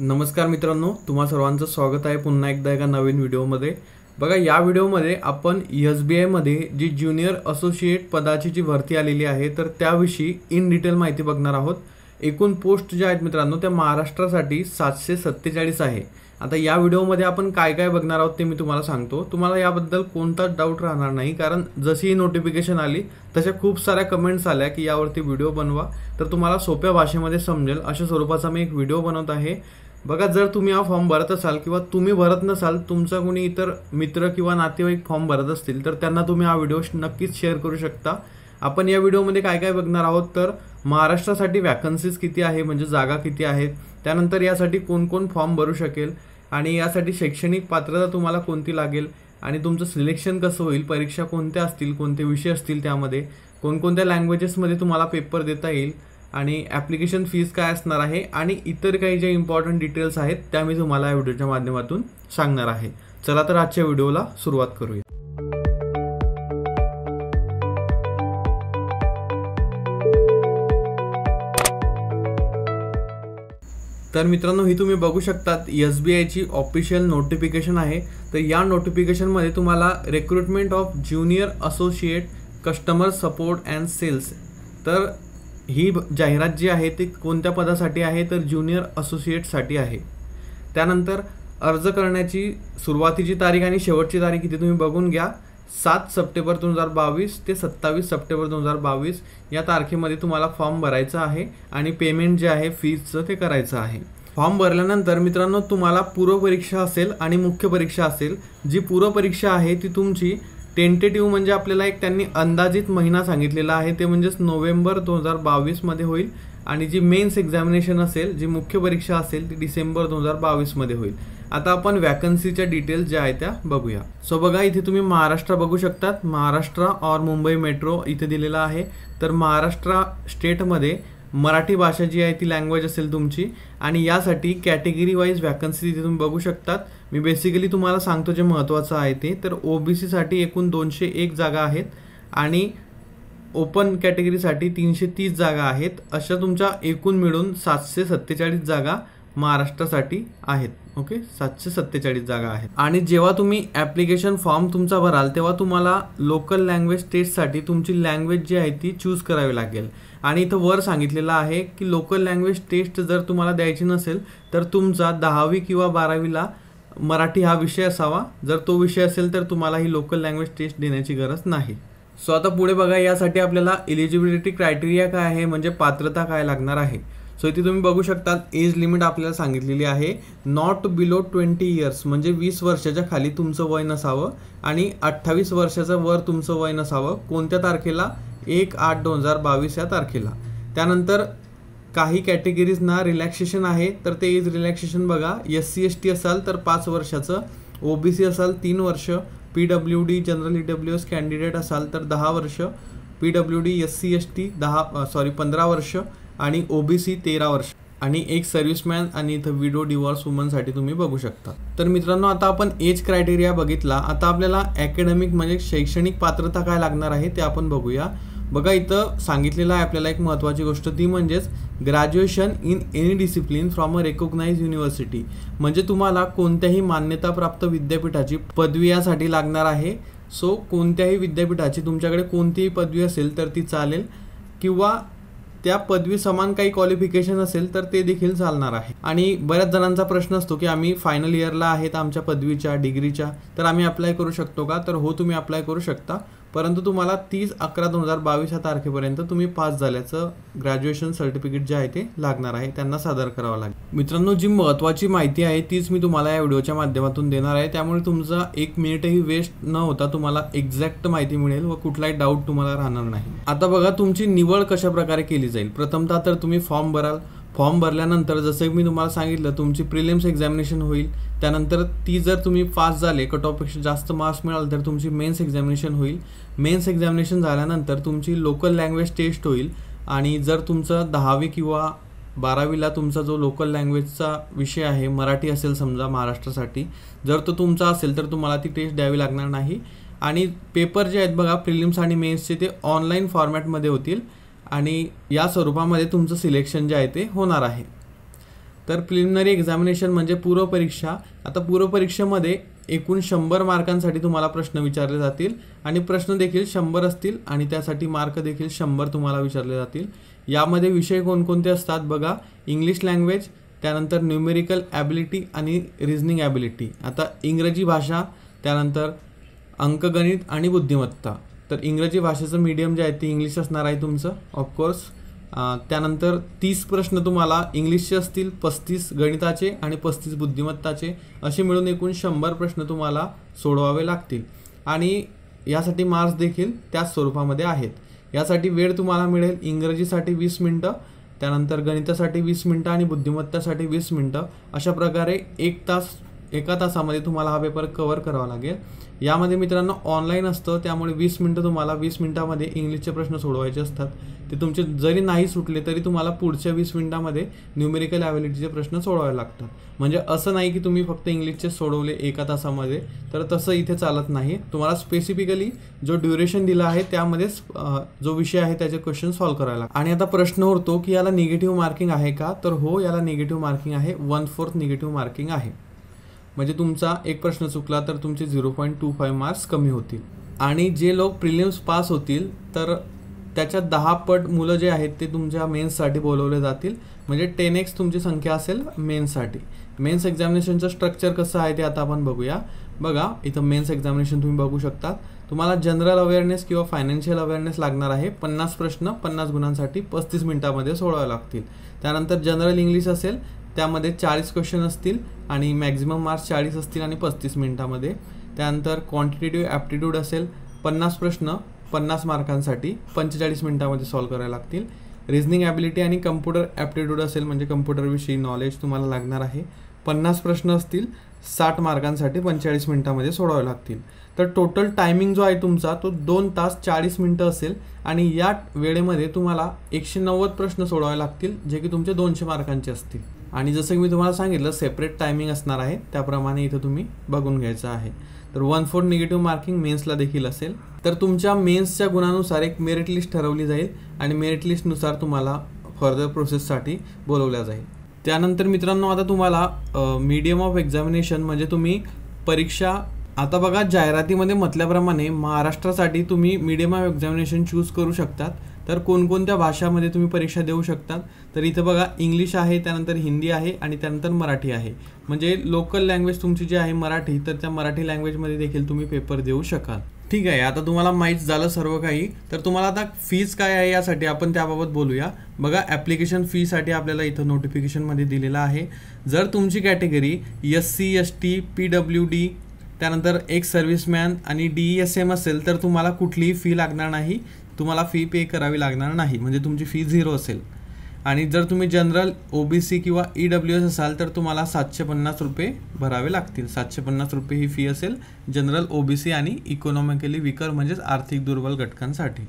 नमस्कार मित्रांनो तुम्हा सर्वांचं स्वागत आहे पुन्हा एकदा एका नवीन व्हिडिओमध्ये बघा या व्हिडिओमध्ये आपण एस बी आयमध्ये जी ज्युनियर असोसिएट पदाची जी भरती आलेली आहे तर त्याविषयी इन डिटेल माहिती बघणार आहोत एकूण पोस्ट ज्या आहेत मित्रांनो त्या महाराष्ट्रासाठी सातशे सत्तेचाळीस आहे आता या व्हिडिओमध्ये आपण काय काय बघणार आहोत ते मी तुम्हाला सांगतो तुम्हाला याबद्दल कोणताच डाऊट राहणार नाही कारण जशी ही नोटिफिकेशन आली तशा खूप साऱ्या कमेंट्स आल्या की यावरती व्हिडिओ बनवा तर तुम्हाला सोप्या भाषेमध्ये समजेल अशा स्वरूपाचा मी एक व्हिडिओ बनवत आहे बघा जर तुम्ही हा फॉर्म भरत असाल किंवा तुम्ही भरत नसाल तुमचा कोणी इतर मित्र किंवा नातेवाईक फॉर्म भरत असतील तर त्यांना तुम्ही हा व्हिडिओ नक्कीच शेअर करू शकता आपण या व्हिडिओमध्ये काय काय बघणार आहोत तर महाराष्ट्रासाठी वॅकन्सीज किती आहे म्हणजे जागा किती आहेत त्यानंतर यासाठी कोणकोण फॉर्म भरू शकेल आणि यासाठी शैक्षणिक पात्रता तुम्हाला कोणती लागेल आणि तुमचं सिलेक्शन कसं होईल परीक्षा कोणत्या असतील कोणते विषय असतील त्यामध्ये कोणकोणत्या लँग्वेजेसमध्ये तुम्हाला पेपर देता येईल आणि ॲप्लिकेशन फीज काय असणार आहे आणि इतर काही ज्या इम्पॉर्टंट डिटेल्स आहेत त्या मी तुम्हाला या व्हिडिओच्या माध्यमातून सांगणार आहे चला तर आजच्या व्हिडिओला सुरुवात करूया तर मित्रांनो ही तुम्ही बघू शकतात एस बी आयची ऑफिशियल नोटिफिकेशन आहे तर या नोटिफिकेशनमध्ये तुम्हाला recruitment of junior associate customer support and sales तर ही जाहिरात जी आहे ती कोणत्या पदासाठी आहे तर ज्युनियर असोसिएटसाठी आहे त्यानंतर अर्ज करण्याची सुरुवातीची तारीख आणि शेवटची तारीख इथे तुम्ही बघून घ्या सात सप्टेंबर दोन हजार बावीस ते सत्तावीस सप्टेंबर दोन हजार बावीस या तारखेमध्ये तुम्हाला फॉर्म भरायचा आहे आणि पेमेंट जे आहे फीजचं ते करायचं आहे फॉर्म भरल्यानंतर मित्रांनो तुम्हाला पूर्वपरीक्षा असेल आणि मुख्य परीक्षा असेल जी पूर्वपरीक्षा आहे ती तुमची टेंटेटिव म्हणजे आपल्याला एक त्यांनी अंदाजित महिना सांगितलेला आहे ते म्हणजेच नोव्हेंबर दोन हजार बावीसमध्ये होईल आणि जी मेन्स एक्झामिनेशन असेल जी मुख्य परीक्षा असेल ती डिसेंबर दोन हजार बावीसमध्ये होईल आता आपण वॅकन्सीच्या डिटेल्स ज्या आहेत त्या बघूया सो बघा इथे तुम्ही महाराष्ट्र बघू शकतात महाराष्ट्र और मुंबई मेट्रो इथे दिलेला आहे तर महाराष्ट्र स्टेटमध्ये मराठी भाषा जी आहे ती लँग्वेज असेल तुमची आणि यासाठी कॅटेगरी वाईज वॅकन्सी तिथे तुम्ही बघू शकतात मी बेसिकली तुम्हाला सांगतो जे महत्त्वाचं आहे ते तर ओ बी सीसाठी एकूण दोनशे एक जागा आहेत आणि ओपन कॅटेगरीसाठी तीनशे तीस जागा आहेत अशा तुमच्या एकूण मिळून सातशे सत्तेचाळीस जागा महाराष्ट्रासाठी आहेत ओके सातशे सत्तेचाळीस जागा आहेत आणि जेव्हा तुम्ही ॲप्लिकेशन फॉर्म तुमचा भराल तेव्हा तुम्हाला लोकल लँग्वेज टेस्टसाठी तुमची लँग्वेज जी आहे ती चूज करावी लागेल आणि इथं वर सांगितलेलं आहे की लोकल लँग्वेज टेस्ट जर तुम्हाला द्यायची नसेल तर तुमचा दहावी किंवा बारावीला मराठी हा विषय असावा जर तो विषय असेल तर तुम्हाला ही लोकल लँग्वेज टेस्ट देण्याची गरज नाही सो आता पुढे बघा यासाठी आपल्याला एलिजिबिलिटी क्रायटेरिया काय आहे म्हणजे पात्रता काय लागणार आहे सो इथे तुम्ही बघू शकता एज लिमिट आपल्याला सांगितलेली आहे नॉट बिलो ट्वेंटी इयर्स म्हणजे वीस वर्षाच्या खाली तुमचं वय नसावं आणि अठ्ठावीस वर्षाचं वर तुमचं वय नसावं कोणत्या तारखेला एक आठ दोन हजार बावीस या तारखेला त्यानंतर काही कॅटेगरीजना रिलॅक्सेशन आहे तर ते एज रिलॅक्सेशन बघा एस सी एस टी असाल तर पाच वर्षाचं ओ बी सी असाल तीन वर्ष P W D general E W S candidate असाल तर दहा वर्ष P W D S C S T दहा सॉरी पंधरा वर्ष आणि ओ बी सी तेरा वर्ष आणि एक सर्व्हिसमॅन आणि इथं विडो डिवॉर्स वुमनसाठी तुम्ही बघू शकता तर मित्रांनो आता आपण एज क्रायटेरिया बघितला आता आपल्याला अकॅडमिक म्हणजे शैक्षणिक पात्रता काय लागणार आहे ते आपण बघूया बघा इथं सांगितलेलं आहे आपल्याला एक महत्त्वाची गोष्ट ती म्हणजेच graduation in any discipline from a recognise university म्हणजे तुम्हाला कोणत्याही मान्यताप्राप्त विद्यापीठाची पदवी यासाठी लागणार आहे सो कोणत्याही विद्यापीठाची तुमच्याकडे कोणतीही पदवी असेल तर ती चालेल किंवा त्या पदवी समान काही क्वालिफिकेशन असेल तर ते देखील चालणार आहे आणि बऱ्याच जणांचा प्रश्न असतो की आम्ही फायनल इयरला आहेत आमच्या पदवीच्या डिग्रीच्या तर आम्ही अप्लाय करू शकतो का तर हो तुम्ही अप्लाय करू शकता परंतु तुम्हाला तीस अकरा दोन हजार बावीस या तारखेपर्यंत तुम्ही पास झाल्याचं ग्रॅज्युएशन सर्टिफिकेट जे आहे ते लागणार आहे त्यांना सादर करावं लागेल मित्रांनो जी महत्त्वाची माहिती आहे तीच मी तुम्हाला या व्हिडिओच्या माध्यमातून देणार आहे त्यामुळे तुमचा एक मिनिटही वेस्ट न होता तुम्हाला एक्झॅक्ट माहिती मिळेल व कुठलाही डाऊट तुम्हाला राहणार नाही आता बघा तुमची निवड कशा प्रकारे केली जाईल प्रथमतः तर तुम्ही फॉर्म भराल फॉर्म भरल्यानंतर जसं मी तुम्हाला सांगितलं तुमची प्रिलिम्स एक्झामिनेशन होईल त्यानंतर ती जर तुम्ही पास झाले कट ऑफपेक्षा जास्त मार्क्स मिळाल तर तुमची मेन्स एक्झामिनेशन होईल मेन्स एक्झामिनेशन झाल्यानंतर तुमची लोकल लँग्वेज टेस्ट होईल आणि जर तुमचं दहावी किंवा बारावीला तुमचा जो लोकल लँग्वेजचा विषय आहे मराठी असेल समजा महाराष्ट्रासाठी जर तो तुमचा असेल तर तुम्हाला ती टेस्ट द्यावी लागणार नाही आणि पेपर जे आहेत बघा प्रिलिम्स आणि मेन्सचे ते ऑनलाईन फॉर्मॅटमध्ये होतील आणि या स्वरूपामध्ये तुमचं सिलेक्शन जे आहे ते होणार आहे तर प्रिलिमिनरी एक्झामिनेशन म्हणजे पूर्वपरीक्षा आता पूर्वपरीक्षेमध्ये एकूण शंभर मार्कांसाठी तुम्हाला प्रश्न विचारले जातील आणि प्रश्न देखील शंभर असतील आणि त्यासाठी मार्क देखील शंभर तुम्हाला विचारले जातील यामध्ये विषय कोणकोणते असतात बघा इंग्लिश लँग्वेज त्यानंतर न्यूमेरिकल ॲबिलिटी आणि रिजनिंग ॲबिलिटी आता इंग्रजी भाषा त्यानंतर अंकगणित आणि बुद्धिमत्ता तर इंग्रजी भाषेचं मीडियम जे आहे ते इंग्लिश असणार आहे तुमचं ऑफकोर्स त्यानंतर तीस प्रश्न तुम्हाला इंग्लिशचे असतील पस्तीस गणिताचे आणि पस्तीस बुद्धिमत्ताचे असे मिळून एकूण शंभर प्रश्न तुम्हाला सोडवावे लागतील आणि यासाठी मार्क्स देखील त्याच स्वरूपामध्ये आहेत यासाठी वेळ तुम्हाला मिळेल इंग्रजीसाठी वीस मिनटं त्यानंतर गणितासाठी वीस मिनटं आणि बुद्धिमत्तासाठी वीस मिनटं अशा प्रकारे एक तास एका तासामध्ये तुम्हाला हा पेपर कवर करावा लागेल यामध्ये मित्रांनो ऑनलाईन असतं त्यामुळे वीस मिनटं तुम्हाला वीस मिनटामध्ये इंग्लिशचे प्रश्न सोडवायचे असतात ते तुमचे जरी नाही सुटले तरी तुम्हाला पुढच्या वीस मिनटामध्ये न्यूमेरिकल ॲबिलिटीचे प्रश्न सोडवावे लागतात म्हणजे असं नाही की तुम्ही फक्त इंग्लिशचे सोडवले एका तासामध्ये तर तसं इथे चालत नाही तुम्हाला स्पेसिफिकली जो ड्युरेशन दिला आहे त्यामध्येच जो विषय आहे त्याचे क्वेश्चन सॉल्व करायला आणि आता प्रश्न उरतो की याला निगेटिव्ह मार्किंग आहे का तर हो याला निगेटिव्ह मार्किंग आहे वन फोर्थ निगेटिव्ह मार्किंग आहे म्हणजे तुमचा एक प्रश्न चुकला तर तुमचे zero point two five marks कमी होतील आणि जे लोक प्रिलिम्स पास होतील तर त्याच्या दहा पट मुलं जे आहेत ते तुमच्या मेन्ससाठी बोलवले जातील म्हणजे टेन एक्स तुमची संख्या असेल मेन्ससाठी मेन्स एक्झामिनेशनचं स्ट्रक्चर कसं आहे ते आता आपण बघूया बघा इथं मेन्स एक्झामिनेशन तुम्ही बघू शकता तुम्हाला जनरल अवेअरनेस किंवा फायनान्शियल अवेअरनेस लागणार आहे पन्नास प्रश्न पन्नास गुणांसाठी पस्तीस मिनिटामध्ये सोडावे लागतील त्यानंतर जनरल इंग्लिश असेल त्यामध्ये चाळीस क्वेश्चन असतील आणि मॅक्झिमम मार्क्स चाळीस असतील आणि पस्तीस मिनटामध्ये त्यानंतर क्वांटिटेटिव्ह ॲप्टिट्यूड असेल पन्नास प्रश्न पन्नास मार्कांसाठी पंचेचाळीस मिनटामध्ये सॉल्व्ह करायला लागतील रिजनिंग ॲबिलिटी आणि कम्प्युटर ॲप्टिट्यूड असेल म्हणजे कम्प्युटरविषयी नॉलेज तुम्हाला लागणार आहे पन्नास प्रश्न असतील साठ मार्कांसाठी पंचेचाळीस मिनटामध्ये सोडावे लागतील तर टोटल टायमिंग जो आहे तुमचा तो दोन तास चाळीस मिनटं असेल आणि या वेळेमध्ये तुम्हाला एकशे नव्वद प्रश्न सोडावे लागतील जे की तुमचे दोनशे मार्कांचे असतील आणि जसं की मी तुम्हाला सांगितलं सेपरेट टायमिंग असणार आहे त्याप्रमाणे इथं तुम्ही बघून घ्यायचं आहे तर वन फोर निगेटिव्ह मार्किंग मेन्सला देखील असेल तर तुमच्या मेन्सच्या गुणानुसार एक मेरिट लिस्ट ठरवली जाईल आणि मेरिट लिस्टनुसार तुम्हाला फर्दर प्रोसेससाठी बोलवल्या जाईल त्यानंतर मित्रांनो आता तुम्हाला मीडियम ऑफ एक्झामिनेशन म्हणजे तुम्ही परीक्षा आता बघा जाहिरातीमध्ये म्हटल्याप्रमाणे महाराष्ट्रासाठी तुम्ही मीडियम ऑफ एक्झामिनेशन चूज करू शकतात तर कोणकोणत्या भाषामध्ये तुम्ही परीक्षा देऊ शकतात तर इथं बघा इंग्लिश आहे त्यानंतर हिंदी आहे आणि त्यानंतर मराठी आहे म्हणजे लोकल लँग्वेज तुमची जी आहे मराठी तर त्या मराठी लँग्वेजमध्ये देखील तुम्ही पेपर देऊ शकाल ठीक आहे आता तुम्हाला माहीत झालं सर्व काही तर तुम्हाला आता फीज काय आहे यासाठी आपण त्याबाबत बोलूया बघा ॲप्लिकेशन फीसाठी आपल्याला इथं नोटिफिकेशनमध्ये दिलेलं आहे जर तुमची category S C S T P W D त्यानंतर एक सर्व्हिसमॅन आणि डी एस एम असेल तर तुम्हाला कुठलीही फी लागणार नाही तुम्हाला फी पे करावी लागणार नाही म्हणजे तुमची फी झिरो असेल आणि जर तुम्ही जनरल ओ बी सी किंवा ई डब्ल्यू एस असाल तर तुम्हाला सातशे पन्नास रुपये भरावे लागतील सातशे पन्नास रुपये ही फी असेल जनरल ओ बी सी आणि इकॉनॉमिकली विकर म्हणजेच आर्थिक दुर्बल घटकांसाठी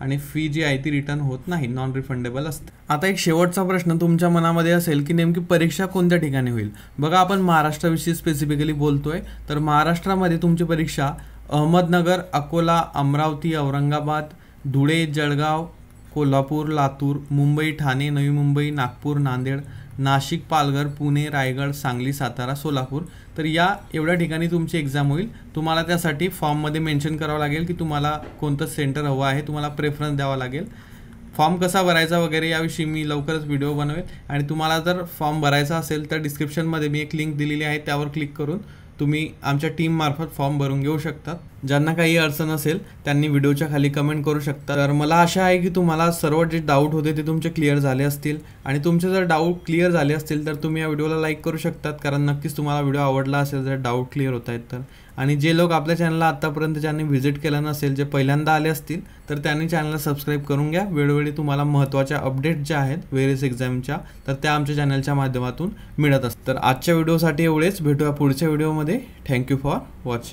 आणि फी जी आहे ती रिटर्न होत नाही नॉन रिफंडेबल असते आता एक शेवटचा प्रश्न तुमच्या मनामध्ये असेल की नेमकी परीक्षा कोणत्या ठिकाणी होईल बघा आपण महाराष्ट्राविषयी स्पेसिफिकली बोलतोय तर महाराष्ट्रामध्ये तुमची परीक्षा अहमदनगर अकोला अमरावती औरंगाबाद धुळे जळगाव कोल्हापूर लातूर मुंबई ठाणे नवी मुंबई नागपूर नांदेड नाशिक पालघर पुणे रायगड सांगली सातारा सोलापूर तर या एवढ्या ठिकाणी तुमची एक्झाम होईल तुम्हाला त्यासाठी फॉर्ममध्ये मेन्शन करावं लागेल की तुम्हाला कोणतं सेंटर हवं आहे तुम्हाला प्रेफरन्स द्यावा लागेल फॉर्म कसा भरायचा वगैरे याविषयी मी लवकरच व्हिडिओ बनवेल आणि तुम्हाला जर फॉर्म भरायचा असेल तर डिस्क्रिप्शनमध्ये मी एक लिंक दिलेली आहे त्यावर क्लिक करून तुम्ही आमच्या टीममार्फत फॉर्म भरून घेऊ शकता ज्यांना काही अडचण असेल त्यांनी व्हिडिओच्या खाली कमेंट करू शकता तर मला आशा आहे की तुम्हाला सर्व जे डाऊट होते ते तुमचे क्लिअर झाले असतील आणि तुमचे जर डाऊट क्लिअर झाले असतील तर तुम्ही या व्हिडिओला लाईक करू शकतात कारण नक्कीच तुम्हाला व्हिडिओ आवडला असेल जर डाऊट क्लिअर होत आहेत तर आणि जे लोक आपल्या चॅनलला आत्तापर्यंत ज्यांनी व्हिजिट केलं नसेल जे पहिल्यांदा आले असतील तर त्यांनी चॅनलला सबस्क्राईब करून घ्या वेळोवेळी तुम्हाला महत्त्वाच्या अपडेट ज्या आहेत वेरियस एक्झामच्या तर त्या आमच्या चॅनलच्या माध्यमातून मिळत असतात तर आजच्या व्हिडिओसाठी एवढेच भेटूया पुढच्या व्हिडिओमध्ये थँक्यू फॉर वॉचिंग